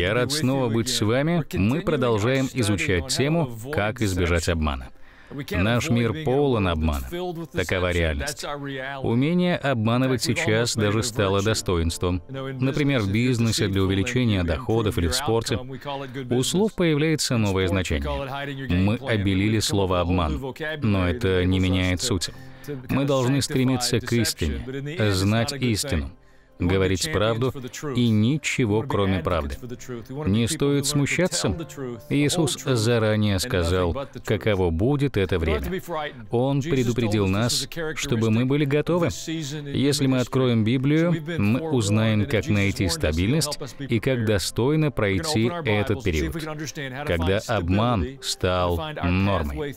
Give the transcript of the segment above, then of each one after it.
Я рад снова быть с вами. Мы продолжаем изучать тему «Как избежать обмана». Наш мир полон обмана. Такова реальность. Умение обманывать сейчас даже стало достоинством. Например, в бизнесе для увеличения доходов или в спорте. У слов появляется новое значение. Мы обелили слово «обман», но это не меняет суть. Мы должны стремиться к истине, знать истину говорить правду и ничего, кроме правды. Не стоит смущаться. Иисус заранее сказал, каково будет это время. Он предупредил нас, чтобы мы были готовы. Если мы откроем Библию, мы узнаем, как найти стабильность и как достойно пройти этот период, когда обман стал нормой.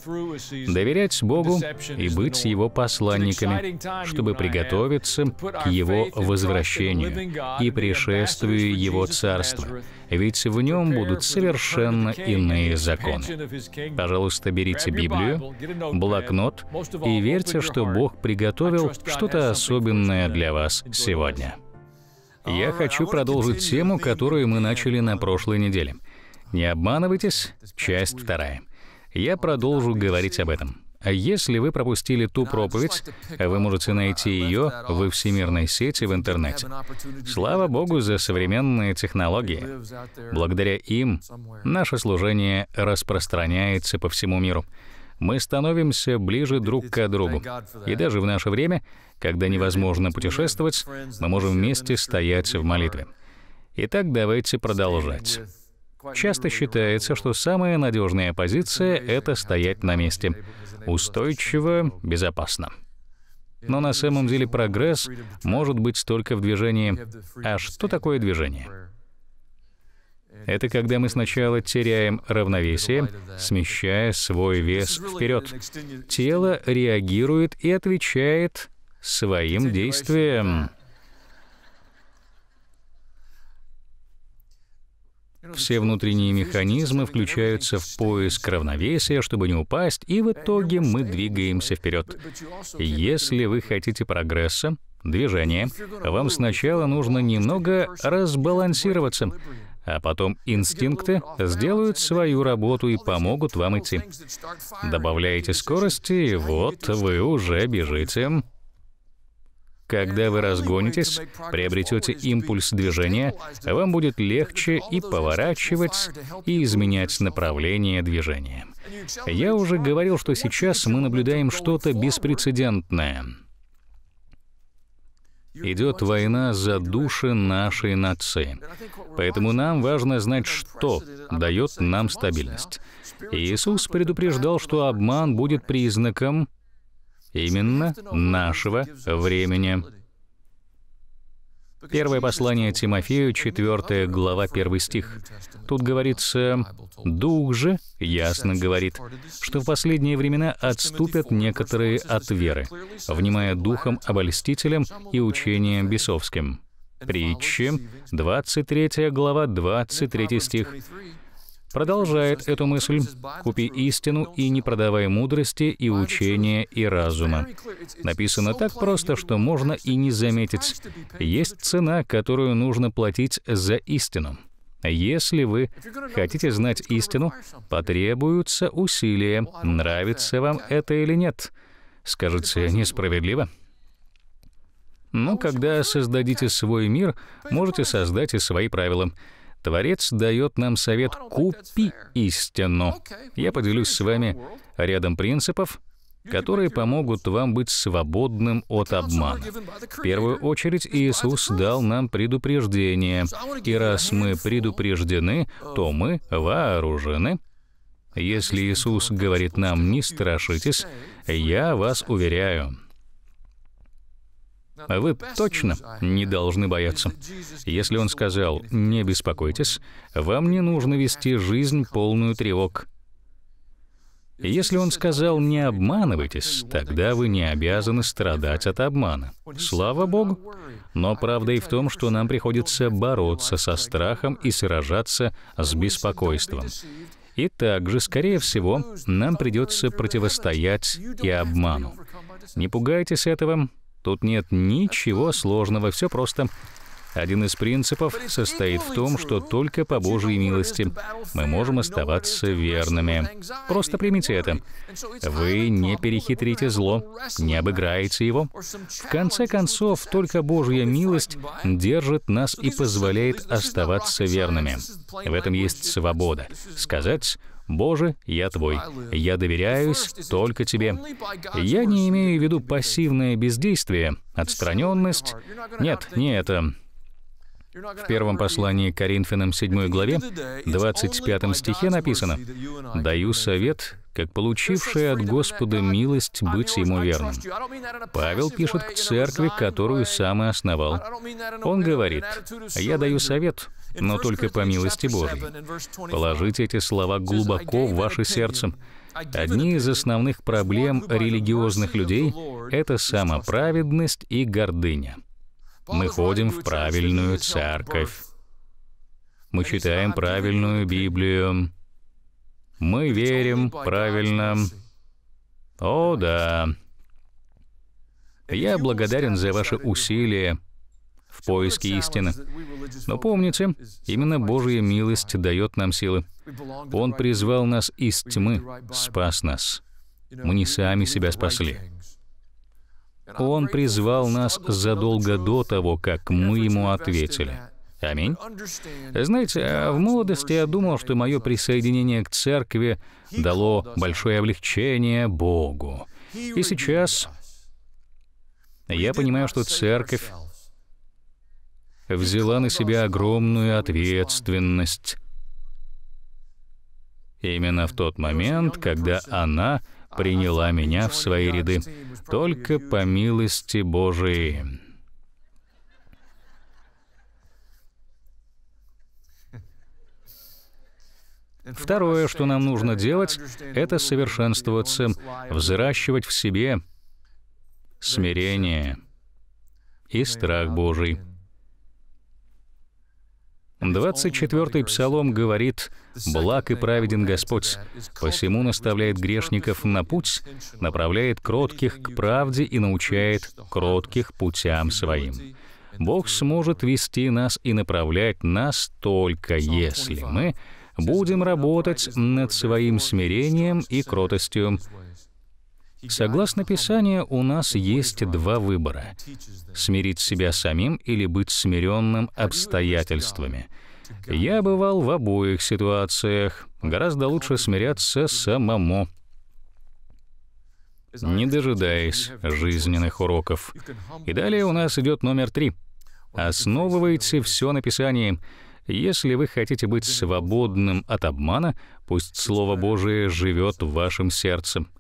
Доверять Богу и быть Его посланниками, чтобы приготовиться к Его возвращению возвращению и пришествию Его Царства, ведь в нем будут совершенно иные законы. Пожалуйста, берите Библию, блокнот и верьте, что Бог приготовил что-то особенное для вас сегодня. Я хочу продолжить тему, которую мы начали на прошлой неделе. Не обманывайтесь, часть вторая. Я продолжу говорить об этом. А если вы пропустили ту проповедь, вы можете найти ее во всемирной сети в интернете. Слава Богу за современные технологии. Благодаря им наше служение распространяется по всему миру. Мы становимся ближе друг к другу. И даже в наше время, когда невозможно путешествовать, мы можем вместе стоять в молитве. Итак, давайте продолжать. Часто считается, что самая надежная позиция — это стоять на месте — устойчиво, безопасно. Но на самом деле прогресс может быть только в движении. А что такое движение? Это когда мы сначала теряем равновесие, смещая свой вес вперед. Тело реагирует и отвечает своим действиям. Все внутренние механизмы включаются в поиск равновесия, чтобы не упасть, и в итоге мы двигаемся вперед. Если вы хотите прогресса, движения, вам сначала нужно немного разбалансироваться, а потом инстинкты сделают свою работу и помогут вам идти. Добавляете скорости, и вот вы уже бежите. Когда вы разгонитесь, приобретете импульс движения, вам будет легче и поворачивать, и изменять направление движения. Я уже говорил, что сейчас мы наблюдаем что-то беспрецедентное. Идет война за души нашей нации. Поэтому нам важно знать, что дает нам стабильность. Иисус предупреждал, что обман будет признаком именно нашего времени. Первое послание Тимофею, 4 глава, 1 стих. Тут говорится, «Дух же ясно говорит, что в последние времена отступят некоторые от веры, внимая духом обольстителем и учением бесовским». Притчи, 23 глава, 23 стих продолжает эту мысль «Купи истину и не продавай мудрости и учения и разума». Написано так просто, что можно и не заметить. Есть цена, которую нужно платить за истину. Если вы хотите знать истину, потребуются усилия, нравится вам это или нет. Скажете, несправедливо? Но ну, когда создадите свой мир, можете создать и свои правила — Творец дает нам совет «купи истину». Я поделюсь с вами рядом принципов, которые помогут вам быть свободным от обмана. В первую очередь Иисус дал нам предупреждение, и раз мы предупреждены, то мы вооружены. Если Иисус говорит нам «не страшитесь», я вас уверяю, вы точно не должны бояться. Если он сказал «не беспокойтесь», вам не нужно вести жизнь полную тревог. Если он сказал «не обманывайтесь», тогда вы не обязаны страдать от обмана. Слава Богу! Но правда и в том, что нам приходится бороться со страхом и сражаться с беспокойством. И также, скорее всего, нам придется противостоять и обману. Не пугайтесь этого, Тут нет ничего сложного, все просто. Один из принципов состоит в том, что только по Божьей милости мы можем оставаться верными. Просто примите это. Вы не перехитрите зло, не обыграете его. В конце концов, только Божья милость держит нас и позволяет оставаться верными. В этом есть свобода. Сказать «Боже, я Твой, я доверяюсь только Тебе». Я не имею в виду пассивное бездействие, отстраненность. Нет, не это. В первом послании к Коринфянам 7 главе, 25 стихе написано «Даю совет, как получивший от Господа милость быть Ему верным». Павел пишет к церкви, которую сам и основал. Он говорит «Я даю совет, но только по милости Божьей. Положите эти слова глубоко в ваше сердце. Одни из основных проблем религиозных людей — это самоправедность и гордыня. Мы ходим в правильную церковь. Мы читаем правильную Библию. Мы верим правильно. О, да. Я благодарен за ваши усилия в поиске истины. Но помните, именно Божья милость дает нам силы. Он призвал нас из тьмы, спас нас. Мы не сами себя спасли. Он призвал нас задолго до того, как мы ему ответили. Аминь. Знаете, а в молодости я думал, что мое присоединение к церкви дало большое облегчение Богу. И сейчас я понимаю, что церковь взяла на себя огромную ответственность. Именно в тот момент, когда она приняла меня в свои ряды, только по милости Божией. Второе, что нам нужно делать, это совершенствоваться, взращивать в себе смирение и страх Божий. 24-й псалом говорит, «Благ и праведен Господь, посему наставляет грешников на путь, направляет кротких к правде и научает кротких путям своим». Бог сможет вести нас и направлять нас только если мы будем работать над своим смирением и кротостью, Согласно Писанию, у нас есть два выбора — смирить себя самим или быть смиренным обстоятельствами. Я бывал в обоих ситуациях. Гораздо лучше смиряться самому, не дожидаясь жизненных уроков. И далее у нас идет номер три. Основывайте все на Писании. Если вы хотите быть свободным от обмана, пусть Слово Божие живет в вашем сердце —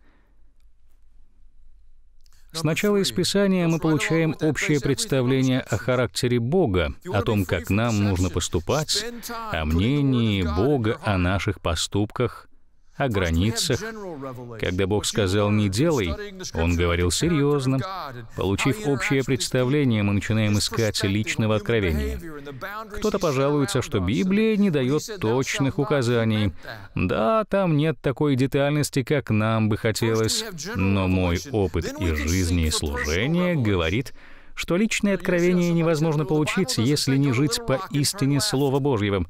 Сначала из Писания мы получаем общее представление о характере Бога, о том, как нам нужно поступать, о мнении Бога о наших поступках — о границах. Когда Бог сказал «не делай», Он говорил серьезно. Получив общее представление, мы начинаем искать личного откровения. Кто-то пожалуется, что Библия не дает точных указаний. Да, там нет такой детальности, как нам бы хотелось, но мой опыт и жизни и служения говорит, что личное откровение невозможно получить, если не жить по истине Слова Божьего.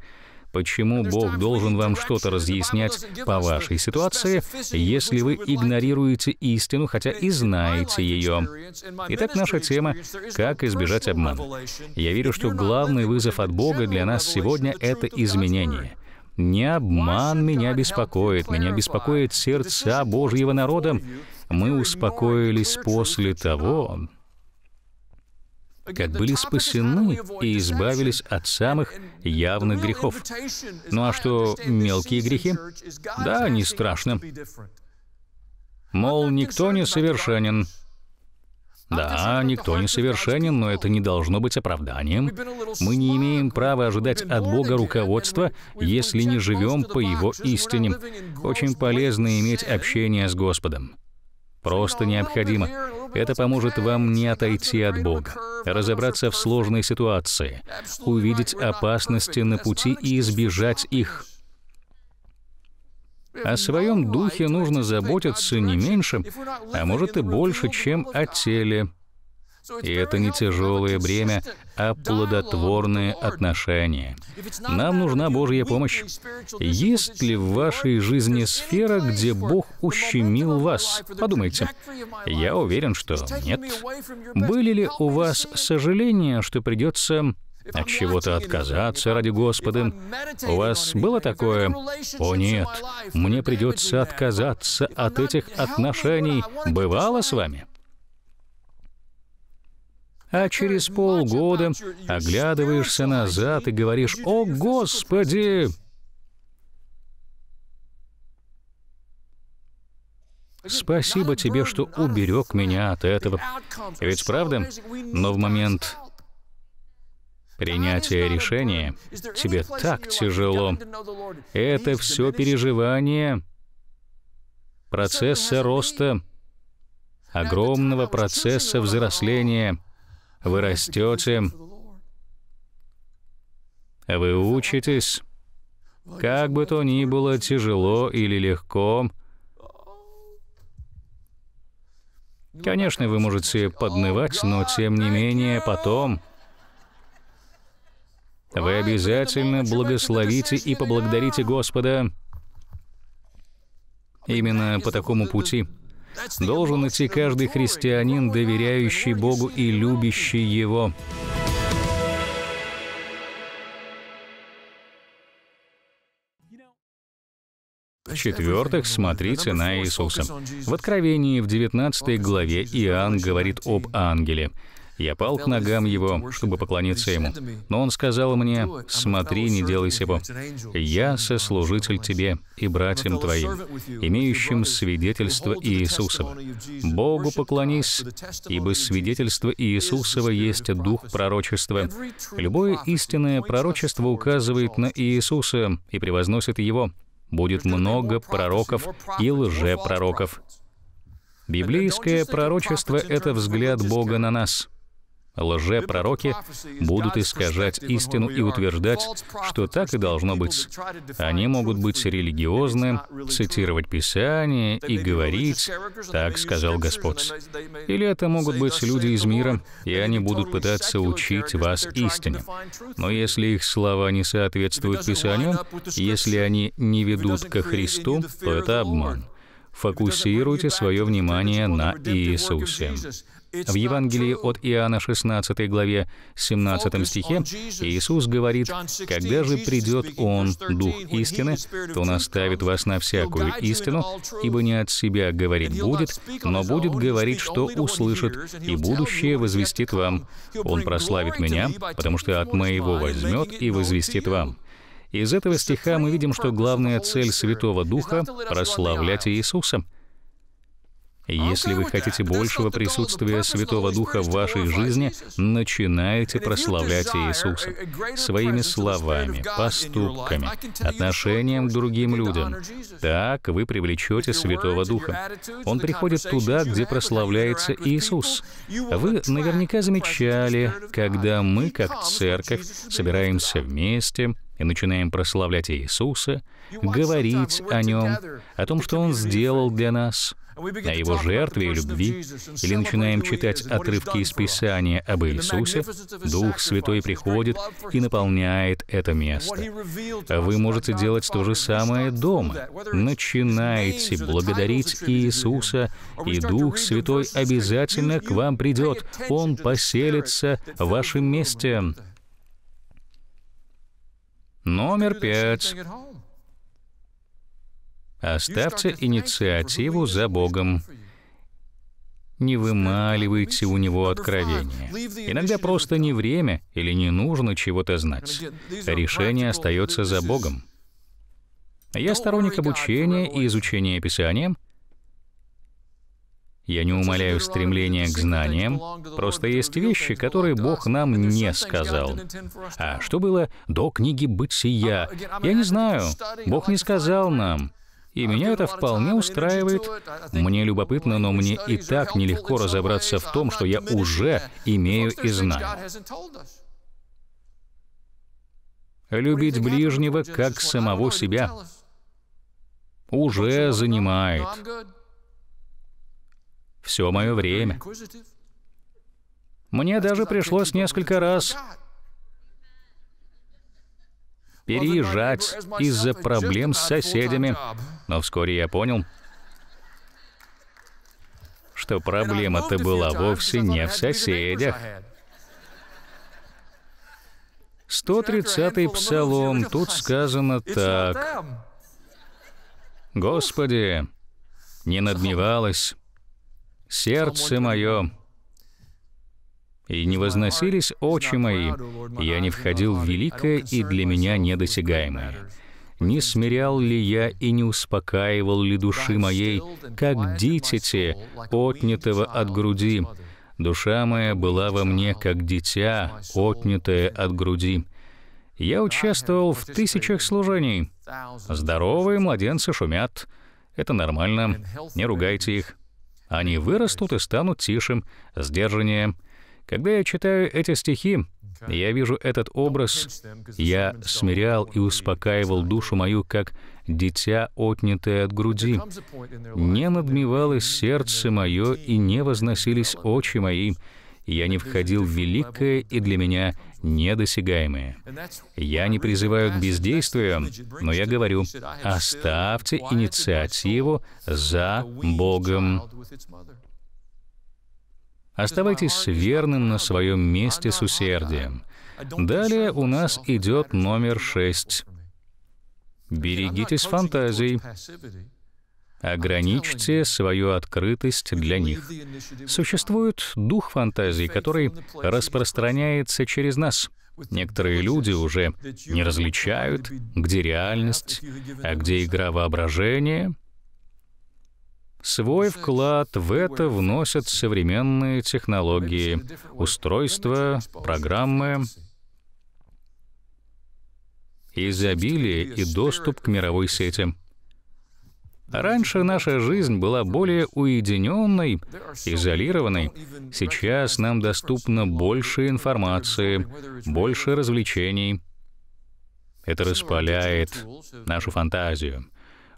Почему Бог должен вам что-то разъяснять по вашей ситуации, если вы игнорируете истину, хотя и знаете ее? Итак, наша тема — «Как избежать обмана». Я верю, что главный вызов от Бога для нас сегодня — это изменение — не обман меня беспокоит, меня беспокоит сердца Божьего народа. Мы успокоились после того, как были спасены и избавились от самых явных грехов. Ну а что мелкие грехи? Да, они страшны. Мол, никто не совершенен. Да, никто не совершенен, но это не должно быть оправданием. Мы не имеем права ожидать от Бога руководства, если не живем по Его истине. Очень полезно иметь общение с Господом. Просто oh, необходимо. Это поможет вам не отойти от Бога, разобраться в сложной ситуации, увидеть опасности на пути и избежать их. О своем духе нужно заботиться не меньше, а может и больше, чем о теле, и это не тяжелое бремя, а плодотворные отношения. Нам нужна Божья помощь. Есть ли в вашей жизни сфера, где Бог ущемил вас? Подумайте. Я уверен, что нет. Были ли у вас сожаления, что придется от чего-то отказаться ради Господа. У вас было такое? О нет, мне придется отказаться от этих отношений. Бывало с вами? а через полгода оглядываешься назад и говоришь «О, Господи!» Спасибо тебе, что уберег меня от этого. Ведь правда? Но в момент принятия решения тебе так тяжело. Это все переживание процесса роста, огромного процесса взросления — вы растете, вы учитесь. Как бы то ни было, тяжело или легко, Конечно, вы можете поднывать, но тем не менее потом вы обязательно благословите и поблагодарите Господа именно по такому пути должен идти каждый христианин, доверяющий Богу и любящий Его. В-четвертых, смотрите на Иисуса. В Откровении в 19 главе Иоанн говорит об ангеле. Я пал к ногам его, чтобы поклониться ему. Но он сказал мне, «Смотри, не делай сего. Я сослужитель тебе и братьям твоим, имеющим свидетельство Иисусова. Богу поклонись, ибо свидетельство Иисусова есть дух пророчества. Любое истинное пророчество указывает на Иисуса и превозносит его. Будет много пророков и лжепророков». Библейское пророчество — это взгляд Бога на нас — Лже-пророки будут искажать истину и утверждать, что так и должно быть. Они могут быть религиозны, цитировать Писание и говорить «так сказал Господь». Или это могут быть люди из мира, и они будут пытаться учить вас истине. Но если их слова не соответствуют Писанию, если они не ведут ко Христу, то это обман. Фокусируйте свое внимание на Иисусе. В Евангелии от Иоанна 16 главе 17 стихе Иисус говорит, «Когда же придет Он, Дух истины, то наставит вас на всякую истину, ибо не от себя говорить будет, но будет говорить, что услышит, и будущее возвестит вам. Он прославит Меня, потому что от Моего возьмет и возвестит вам». Из этого стиха мы видим, что главная цель Святого Духа — прославлять Иисуса. Если вы хотите большего присутствия Святого Духа в вашей жизни, начинайте прославлять Иисуса своими словами, поступками, отношением к другим людям. Так вы привлечете Святого Духа. Он приходит туда, где прославляется Иисус. Вы наверняка замечали, когда мы, как церковь, собираемся вместе, и начинаем прославлять Иисуса, говорить о Нем, о том, что Он сделал для нас — о Его жертве и любви, или начинаем читать отрывки из Писания об Иисусе, Дух Святой приходит и наполняет это место. Вы можете делать то же самое дома. Начинайте благодарить Иисуса, и Дух Святой обязательно к вам придет. Он поселится в вашем месте. Номер пять. Оставьте инициативу за Богом. Не вымаливайте у него откровения. Иногда просто не время или не нужно чего-то знать. Решение остается за Богом. Я сторонник обучения и изучения Писания. Я не умоляю стремления к знаниям, просто есть вещи, которые Бог нам не сказал. А что было до книги «Бытия»? Я не знаю, Бог не сказал нам. И меня это вполне устраивает. Мне любопытно, но мне и так нелегко разобраться в том, что я уже имею и знаю. Любить ближнего как самого себя уже занимает все мое время. Мне даже пришлось несколько раз переезжать из-за проблем с соседями. Но вскоре я понял, что проблема-то была вовсе не в соседях. 130-й псалом, тут сказано так. «Господи, не надмевалось сердце мое и не возносились очи мои, я не входил в великое и для меня недосягаемое. Не смирял ли я и не успокаивал ли души моей, как дитяти, отнятого от груди? Душа моя была во мне, как дитя, отнятое от груди. Я участвовал в тысячах служений. Здоровые младенцы шумят. Это нормально, не ругайте их. Они вырастут и станут тише, сдержаннее, когда я читаю эти стихи, я вижу этот образ, я смирял и успокаивал душу мою, как дитя, отнятое от груди. Не надмевалось сердце мое, и не возносились очи мои. Я не входил в великое и для меня недосягаемое. Я не призываю к бездействию, но я говорю, оставьте инициативу за Богом. Оставайтесь верным на своем месте с усердием. Далее у нас идет номер шесть. Берегитесь фантазий. Ограничьте свою открытость для них. Существует дух фантазии, который распространяется через нас. Некоторые люди уже не различают, где реальность, а где игра воображения — Свой вклад в это вносят современные технологии, устройства, программы, изобилие и доступ к мировой сети. Раньше наша жизнь была более уединенной, изолированной. Сейчас нам доступно больше информации, больше развлечений. Это распаляет нашу фантазию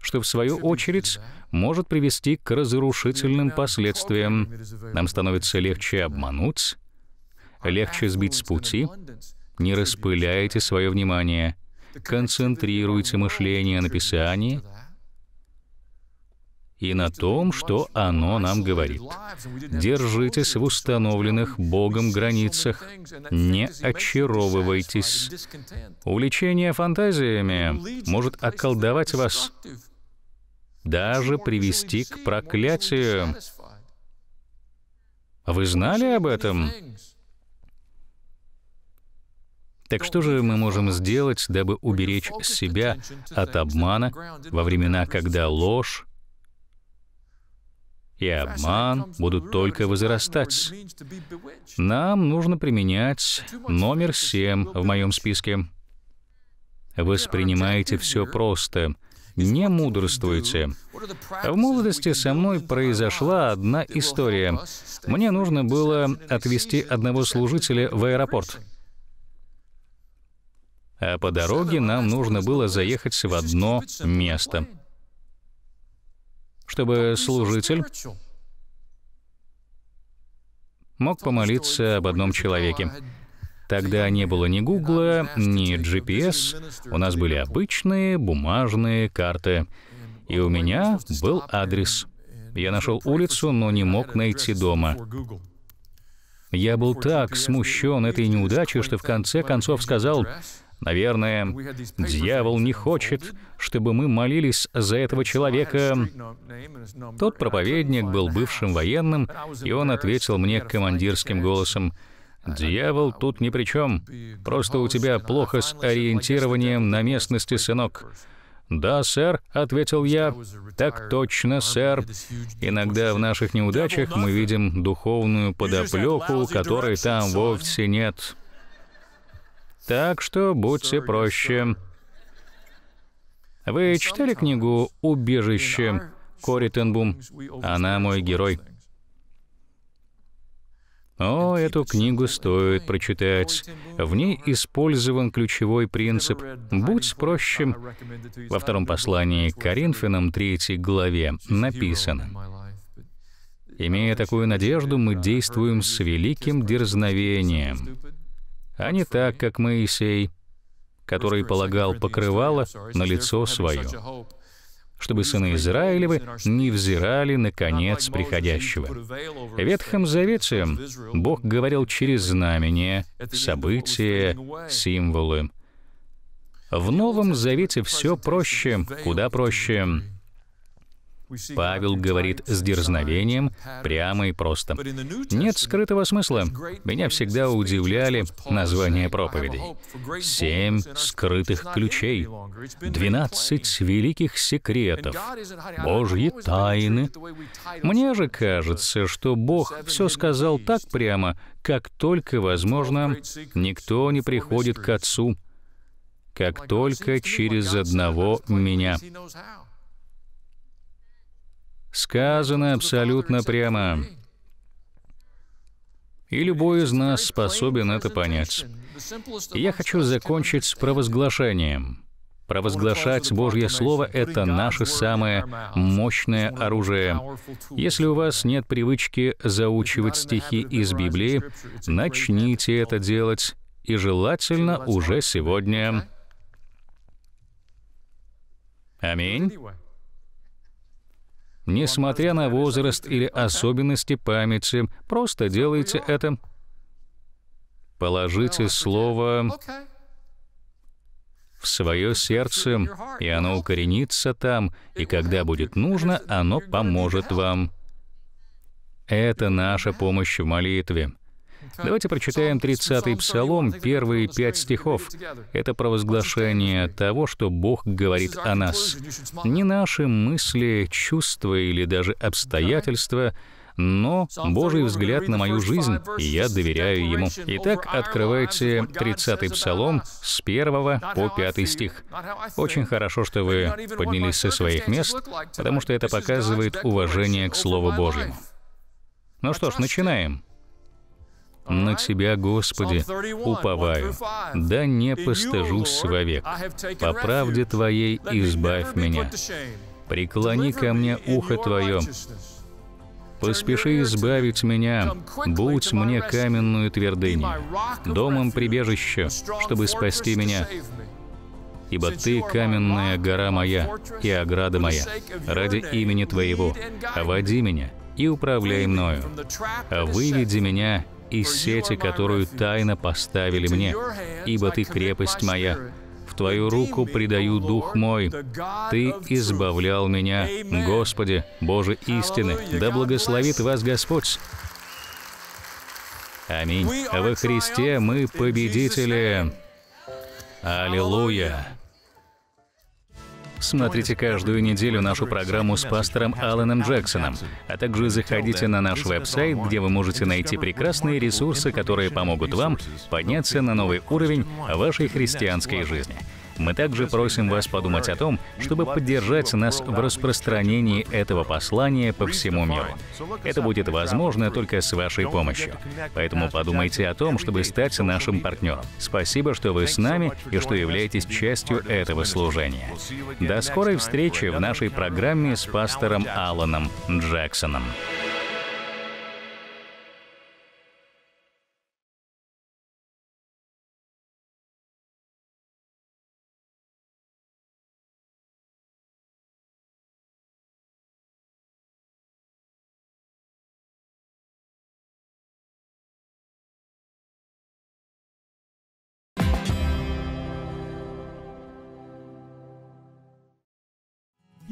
что в свою очередь может привести к разрушительным последствиям. Нам становится легче обмануть, легче сбить с пути. Не распыляйте свое внимание. Концентрируйте мышление на Писании — и на том, что оно нам говорит. Держитесь в установленных Богом границах, не очаровывайтесь. Увлечение фантазиями может околдовать вас, даже привести к проклятию. Вы знали об этом? Так что же мы можем сделать, дабы уберечь себя от обмана во времена, когда ложь и обман будут только возрастать. Нам нужно применять номер семь в моем списке. Воспринимайте все просто. Не мудрствуйте. В молодости со мной произошла одна история. Мне нужно было отвезти одного служителя в аэропорт. А по дороге нам нужно было заехать в одно место чтобы служитель мог помолиться об одном человеке. Тогда не было ни Гугла, ни GPS, у нас были обычные бумажные карты. И у меня был адрес. Я нашел улицу, но не мог найти дома. Я был так смущен этой неудачей, что в конце концов сказал, Наверное, дьявол не хочет, чтобы мы молились за этого человека. Тот проповедник был бывшим военным, и он ответил мне командирским голосом, «Дьявол тут ни при чем. Просто у тебя плохо с ориентированием на местности, сынок». «Да, сэр», — ответил я. «Так точно, сэр. Иногда в наших неудачах мы видим духовную подоплеку, которой там вовсе нет». Так что будьте проще. Вы читали книгу «Убежище» Кори Тенбум? Она мой герой. О, эту книгу стоит прочитать. В ней использован ключевой принцип «Будь проще». Во втором послании к Коринфянам 3 главе написано «Имея такую надежду, мы действуем с великим дерзновением» а не так, как Моисей, который полагал покрывало на лицо свое, чтобы сыны Израилевы не взирали на конец приходящего. Ветхом Завете Бог говорил через знамения, события, символы. В Новом Завете все проще, куда проще. Павел говорит с дерзновением, прямо и просто. Нет скрытого смысла. Меня всегда удивляли названия проповедей. Семь скрытых ключей, двенадцать великих секретов, Божьи тайны. Мне же кажется, что Бог все сказал так прямо, как только возможно, никто не приходит к Отцу, как только через одного меня. Сказано абсолютно прямо. И любой из нас способен это понять. Я хочу закончить с провозглашением. Провозглашать Божье Слово — это наше самое мощное оружие. Если у вас нет привычки заучивать стихи из Библии, начните это делать, и желательно уже сегодня. Аминь несмотря на возраст или особенности памяти. Просто делайте это. Положите слово в свое сердце, и оно укоренится там, и когда будет нужно, оно поможет вам. Это наша помощь в молитве. Давайте прочитаем 30-й Псалом, первые пять стихов. Это провозглашение того, что Бог говорит о нас. Не наши мысли, чувства или даже обстоятельства, но Божий взгляд на мою жизнь, и я доверяю Ему. Итак, открывайте 30-й Псалом с 1 по 5 стих. Очень хорошо, что вы поднялись со своих мест, потому что это показывает уважение к Слову Божьему. Ну что ж, начинаем на Тебя, Господи, уповаю. Да не постыжусь вовек. По правде Твоей избавь меня. Преклони ко мне ухо Твое. Поспеши избавить меня, будь мне каменную твердыню, домом прибежище, чтобы спасти меня, ибо Ты — каменная гора моя и ограда моя. Ради имени Твоего води меня и управляй мною, а выведи меня из сети, которую тайно поставили мне, ибо ты крепость моя. В твою руку предаю дух мой. Ты избавлял меня, Господи, Боже истины. Да благословит вас Господь. Аминь. Во Христе мы победители. Аллилуйя. Смотрите каждую неделю нашу программу с пастором Алленом Джексоном, а также заходите на наш веб-сайт, где вы можете найти прекрасные ресурсы, которые помогут вам подняться на новый уровень вашей христианской жизни. Мы также просим вас подумать о том, чтобы поддержать нас в распространении этого послания по всему миру. Это будет возможно только с вашей помощью. Поэтому подумайте о том, чтобы стать нашим партнером. Спасибо, что вы с нами и что являетесь частью этого служения. До скорой встречи в нашей программе с пастором Аланом Джексоном.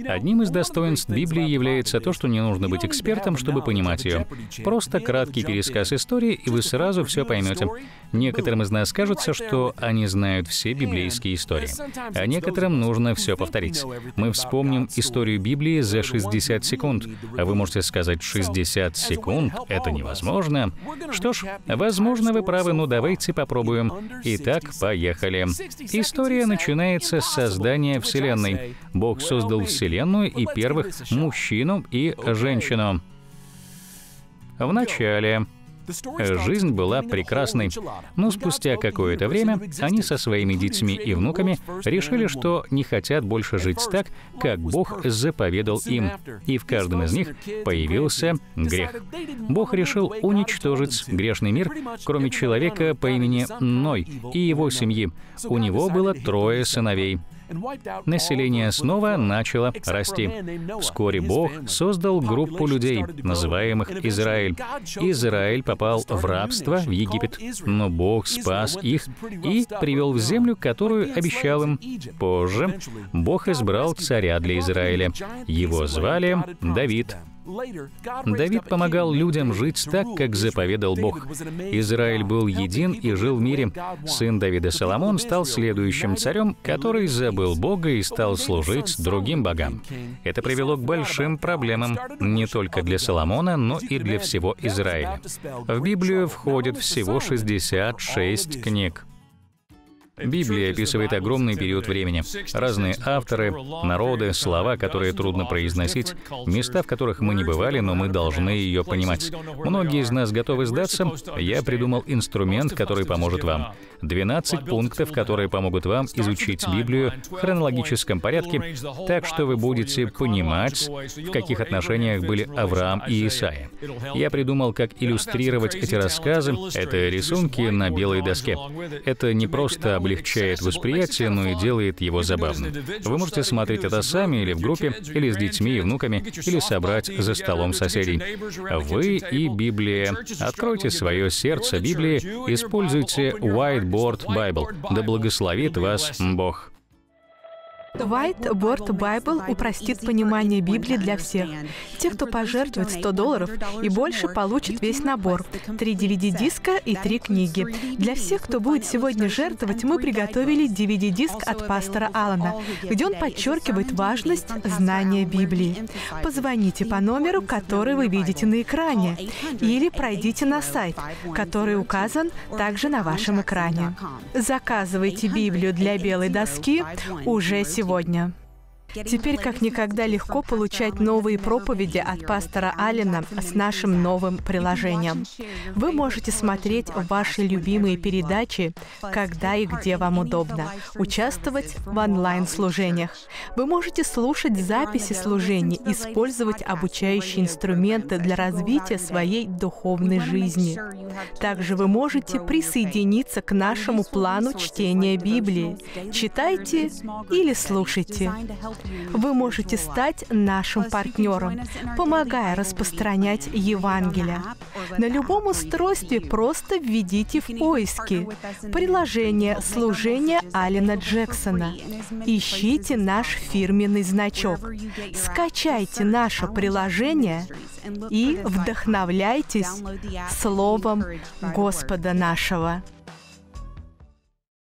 Одним из достоинств Библии является то, что не нужно быть экспертом, чтобы понимать ее. Просто краткий пересказ истории, и вы сразу все поймете. Некоторым из нас кажется, что они знают все библейские истории, а некоторым нужно все повторить. Мы вспомним историю Библии за 60 секунд, а вы можете сказать 60 секунд — это невозможно. Что ж, возможно, вы правы, но давайте попробуем. Итак, поехали. История начинается с создания Вселенной. Бог создал Вселенную Вселенную и первых мужчину и женщину. Вначале Жизнь была прекрасной, но спустя какое-то время они со своими детьми и внуками решили, что не хотят больше жить так, как Бог заповедал им, и в каждом из них появился грех. Бог решил уничтожить грешный мир, кроме человека по имени Ной и его семьи. У него было трое сыновей. Население снова начало расти. Вскоре Бог создал группу людей, называемых Израиль. Израиль попал в рабство в Египет, но Бог спас их и привел в землю, которую обещал им. Позже Бог избрал царя для Израиля. Его звали Давид. Давид помогал людям жить так, как заповедал Бог. Израиль был един и жил в мире. Сын Давида Соломон стал следующим царем, который забыл Бога и стал служить другим богам. Это привело к большим проблемам не только для Соломона, но и для всего Израиля. В Библию входит всего 66 книг. Библия описывает огромный период времени. Разные авторы, народы, слова, которые трудно произносить, места, в которых мы не бывали, но мы должны ее понимать. Многие из нас готовы сдаться. Я придумал инструмент, который поможет вам. 12 пунктов, которые помогут вам изучить Библию в хронологическом порядке, так что вы будете понимать, в каких отношениях были Авраам и Исаия. Я придумал, как иллюстрировать эти рассказы. Это рисунки на белой доске. Это не просто облегчает восприятие, но и делает его забавным. Вы можете смотреть это сами или в группе, или с детьми и внуками, или собрать за столом соседей. Вы и Библия. Откройте свое сердце Библии, используйте whiteboard Board Bible. Да благословит вас Бог. White Board Bible упростит понимание Библии для всех. Те, кто пожертвует 100 долларов и больше, получат весь набор. Три DVD-диска и три книги. Для всех, кто будет сегодня жертвовать, мы приготовили DVD-диск от пастора Алана, где он подчеркивает важность знания Библии. Позвоните по номеру, который вы видите на экране, или пройдите на сайт, который указан также на вашем экране. Заказывайте Библию для белой доски уже сегодня сегодня. Теперь как никогда легко получать новые проповеди от пастора Аллена с нашим новым приложением. Вы можете смотреть ваши любимые передачи, когда и где вам удобно, участвовать в онлайн-служениях. Вы можете слушать записи служений, использовать обучающие инструменты для развития своей духовной жизни. Также вы можете присоединиться к нашему плану чтения Библии. Читайте или слушайте. Вы можете стать нашим партнером, помогая распространять Евангелие. На любом устройстве просто введите в поиски приложение служения Алина Джексона». Ищите наш фирменный значок. Скачайте наше приложение и вдохновляйтесь Словом Господа нашего.